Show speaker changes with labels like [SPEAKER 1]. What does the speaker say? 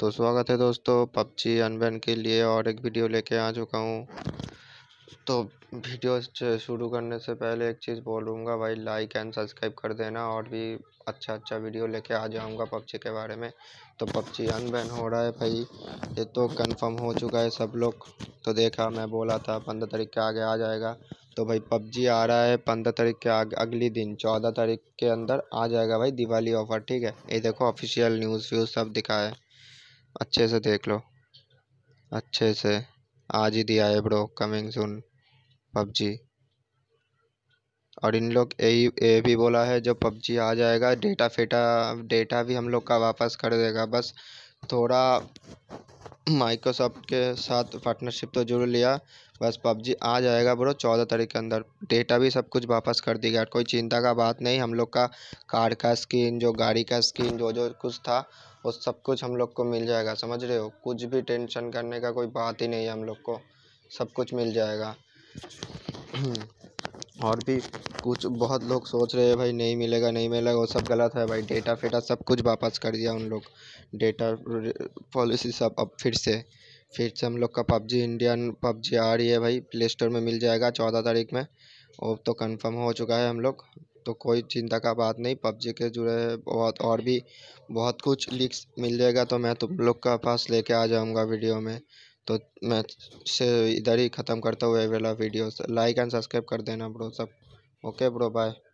[SPEAKER 1] तो स्वागत है दोस्तों पबजी अनबैन के लिए और एक वीडियो लेके आ चुका हूँ तो वीडियो शुरू करने से पहले एक चीज़ बोलूँगा भाई लाइक एंड सब्सक्राइब कर देना और भी अच्छा अच्छा वीडियो लेके आ जाऊँगा पबजी के बारे में तो पबजी अनबैन हो रहा है भाई ये तो कंफर्म हो चुका है सब लोग तो देखा मैं बोला था पंद्रह तारीख के आगे आ जाएगा तो भाई पबजी आ रहा है पंद्रह तारीख के आगे अगली दिन चौदह तारीख के अंदर आ जाएगा भाई दिवाली ऑफर ठीक है ये देखो ऑफिशियल न्यूज़ व्यूज़ सब दिखा है अच्छे से देख लो अच्छे से आज ही दिया है ब्रो कमिंग सुन पबजी और इन लोग यही ए भी बोला है जो पबजी आ जाएगा डेटा फेटा डेटा भी हम लोग का वापस कर देगा बस थोड़ा माइक्रोसॉफ्ट के साथ पार्टनरशिप तो जुड़ लिया बस पबजी आ जाएगा ब्रो चौदह तारीख के अंदर डेटा भी सब कुछ वापस कर दिया गया कोई चिंता का बात नहीं हम लोग का कार का स्क्रीन जो गाड़ी का स्क्रीन जो जो कुछ था और सब कुछ हम लोग को मिल जाएगा समझ रहे हो कुछ भी टेंशन करने का कोई बात ही नहीं है हम लोग को सब कुछ मिल जाएगा और भी कुछ बहुत लोग सोच रहे हैं भाई नहीं मिलेगा नहीं मिलेगा वो सब गलत है भाई डेटा फेटा सब कुछ वापस कर दिया उन लोग डेटा पॉलिसी सब अब फिर से फिर से हम लोग का पबजी इंडियन पबजी आ रही है भाई प्ले स्टोर में मिल जाएगा चौदह तारीख में वो तो कंफर्म हो चुका है हम लोग तो कोई चिंता का बात नहीं पबजी के जुड़े बहुत और भी बहुत कुछ लिंक्स मिल जाएगा तो मैं तुम लोग का पास लेके आ जाऊँगा वीडियो में तो मैं से इधर ही ख़त्म करता हुआ वाला वीडियो लाइक एंड सब्सक्राइब कर देना ब्रो सब ओके ब्रो बाय